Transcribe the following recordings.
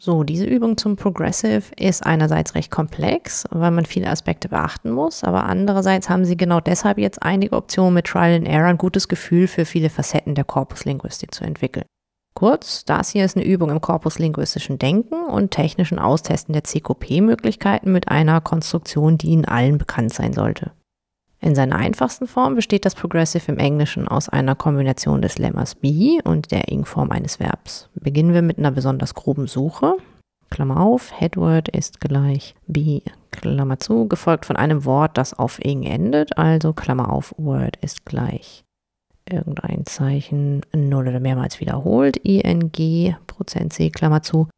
So, diese Übung zum Progressive ist einerseits recht komplex, weil man viele Aspekte beachten muss, aber andererseits haben Sie genau deshalb jetzt einige Optionen mit Trial and Error ein gutes Gefühl für viele Facetten der Korpuslinguistik zu entwickeln. Kurz, das hier ist eine Übung im korpuslinguistischen Denken und technischen Austesten der CQP-Möglichkeiten mit einer Konstruktion, die Ihnen allen bekannt sein sollte. In seiner einfachsten Form besteht das Progressive im Englischen aus einer Kombination des Lemmers be und der Ing-Form eines Verbs. Beginnen wir mit einer besonders groben Suche. Klammer auf, Headword ist gleich be, Klammer zu, gefolgt von einem Wort, das auf ing endet, also Klammer auf, word ist gleich irgendein Zeichen null oder mehrmals wiederholt, ing, Prozent C, Klammer zu,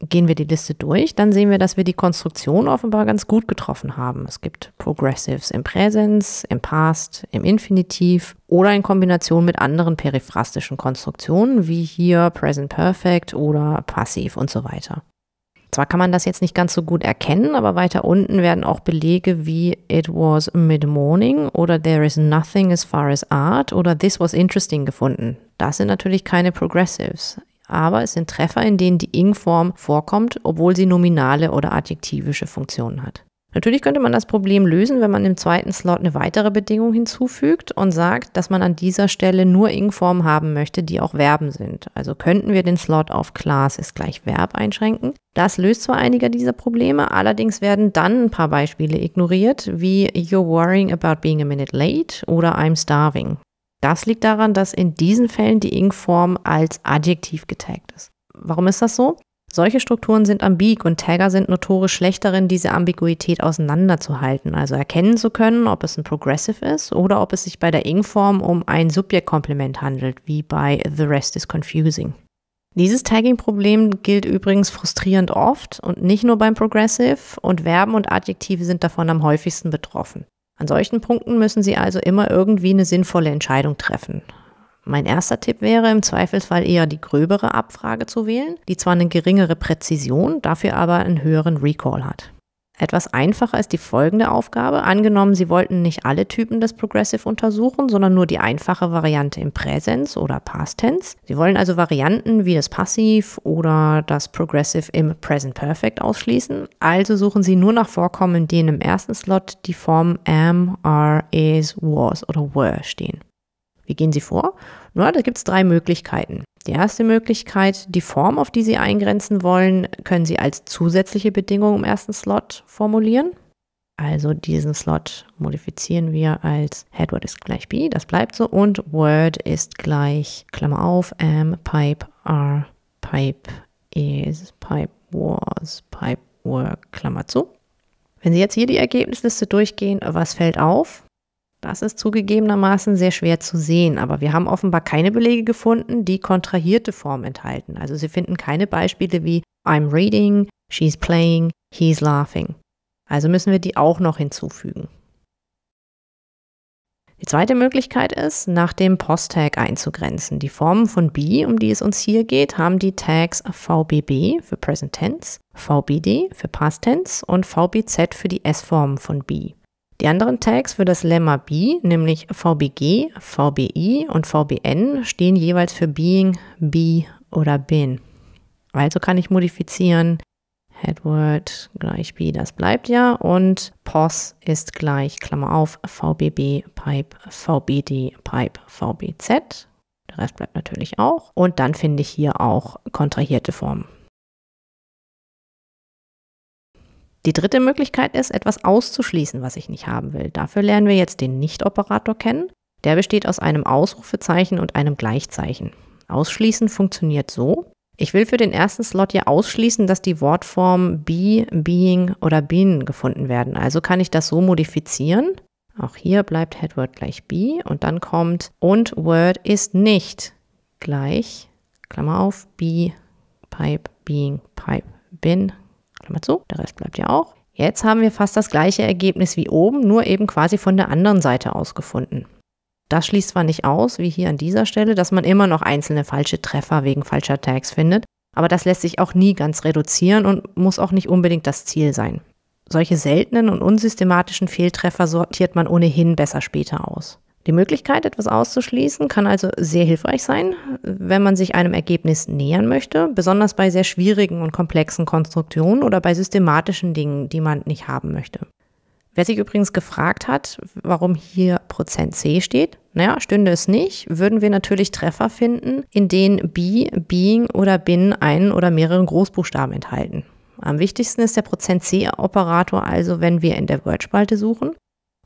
gehen wir die Liste durch, dann sehen wir, dass wir die Konstruktion offenbar ganz gut getroffen haben. Es gibt Progressives im Präsens, im Past, im Infinitiv oder in Kombination mit anderen periphrastischen Konstruktionen wie hier Present Perfect oder Passiv und so weiter. Zwar kann man das jetzt nicht ganz so gut erkennen, aber weiter unten werden auch Belege wie It was mid-morning oder There is nothing as far as art oder This was interesting gefunden. Das sind natürlich keine Progressives aber es sind Treffer, in denen die ing-Form vorkommt, obwohl sie nominale oder adjektivische Funktionen hat. Natürlich könnte man das Problem lösen, wenn man im zweiten Slot eine weitere Bedingung hinzufügt und sagt, dass man an dieser Stelle nur ing-Formen haben möchte, die auch Verben sind. Also könnten wir den Slot auf class ist gleich Verb einschränken. Das löst zwar einige dieser Probleme, allerdings werden dann ein paar Beispiele ignoriert, wie you're worrying about being a minute late oder I'm starving. Das liegt daran, dass in diesen Fällen die Ing-Form als Adjektiv getaggt ist. Warum ist das so? Solche Strukturen sind ambig und Tagger sind notorisch schlechterin, diese Ambiguität auseinanderzuhalten, also erkennen zu können, ob es ein Progressive ist oder ob es sich bei der Ing-Form um ein Subjektkomplement handelt, wie bei The Rest is Confusing. Dieses Tagging-Problem gilt übrigens frustrierend oft und nicht nur beim Progressive und Verben und Adjektive sind davon am häufigsten betroffen. An solchen Punkten müssen Sie also immer irgendwie eine sinnvolle Entscheidung treffen. Mein erster Tipp wäre, im Zweifelsfall eher die gröbere Abfrage zu wählen, die zwar eine geringere Präzision, dafür aber einen höheren Recall hat etwas einfacher ist die folgende Aufgabe. Angenommen, Sie wollten nicht alle Typen des Progressive untersuchen, sondern nur die einfache Variante im Präsens oder Past Tense. Sie wollen also Varianten wie das Passiv oder das Progressive im Present Perfect ausschließen. Also suchen Sie nur nach Vorkommen, denen im ersten Slot die Form am, are, is, was oder were stehen. Wie gehen Sie vor? Na, da gibt es drei Möglichkeiten. Die erste Möglichkeit, die Form, auf die Sie eingrenzen wollen, können Sie als zusätzliche Bedingung im ersten Slot formulieren. Also diesen Slot modifizieren wir als Headword ist gleich B, das bleibt so, und Word ist gleich, Klammer auf, M, pipe, R, pipe, is, pipe, was, pipe, work, Klammer zu. Wenn Sie jetzt hier die Ergebnisliste durchgehen, was fällt auf? Das ist zugegebenermaßen sehr schwer zu sehen, aber wir haben offenbar keine Belege gefunden, die kontrahierte Form enthalten. Also Sie finden keine Beispiele wie I'm reading, she's playing, he's laughing. Also müssen wir die auch noch hinzufügen. Die zweite Möglichkeit ist, nach dem Post-Tag einzugrenzen. Die Formen von be, um die es uns hier geht, haben die Tags VBB für Present Tense, VBD für Past Tense und VBZ für die S-Formen von be. Die anderen Tags für das Lemma B, nämlich VBG, VBI und VBN, stehen jeweils für Being, Be oder Bin. Also kann ich modifizieren Headword gleich B, das bleibt ja, und POS ist gleich, Klammer auf, VBB, Pipe, VBD, Pipe, VBZ. Der Rest bleibt natürlich auch. Und dann finde ich hier auch kontrahierte Formen. Die dritte Möglichkeit ist, etwas auszuschließen, was ich nicht haben will. Dafür lernen wir jetzt den Nicht-Operator kennen. Der besteht aus einem Ausrufezeichen und einem Gleichzeichen. Ausschließen funktioniert so. Ich will für den ersten Slot ja ausschließen, dass die Wortform be, being oder been gefunden werden. Also kann ich das so modifizieren. Auch hier bleibt Headword gleich be und dann kommt und Word ist nicht gleich, Klammer auf, be, pipe, being, pipe, bin, Klammer zu, der Rest bleibt ja auch. Jetzt haben wir fast das gleiche Ergebnis wie oben, nur eben quasi von der anderen Seite ausgefunden. Das schließt zwar nicht aus, wie hier an dieser Stelle, dass man immer noch einzelne falsche Treffer wegen falscher Tags findet, aber das lässt sich auch nie ganz reduzieren und muss auch nicht unbedingt das Ziel sein. Solche seltenen und unsystematischen Fehltreffer sortiert man ohnehin besser später aus. Die Möglichkeit, etwas auszuschließen, kann also sehr hilfreich sein, wenn man sich einem Ergebnis nähern möchte, besonders bei sehr schwierigen und komplexen Konstruktionen oder bei systematischen Dingen, die man nicht haben möchte. Wer sich übrigens gefragt hat, warum hier Prozent C steht, naja, stünde es nicht, würden wir natürlich Treffer finden, in denen be, being oder bin einen oder mehreren Großbuchstaben enthalten. Am wichtigsten ist der Prozent C-Operator also, wenn wir in der Word-Spalte suchen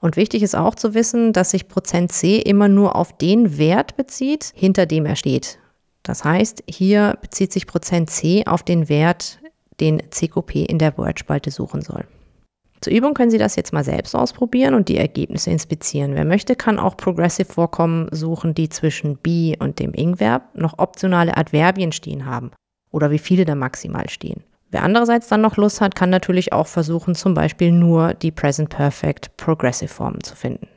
und wichtig ist auch zu wissen, dass sich Prozent C immer nur auf den Wert bezieht, hinter dem er steht. Das heißt, hier bezieht sich Prozent C auf den Wert, den CQP in der Word-Spalte suchen soll. Zur Übung können Sie das jetzt mal selbst ausprobieren und die Ergebnisse inspizieren. Wer möchte, kann auch Progressive Vorkommen suchen, die zwischen be und dem Ing-Verb noch optionale Adverbien stehen haben oder wie viele da maximal stehen. Wer andererseits dann noch Lust hat, kann natürlich auch versuchen, zum Beispiel nur die Present Perfect Progressive Formen zu finden.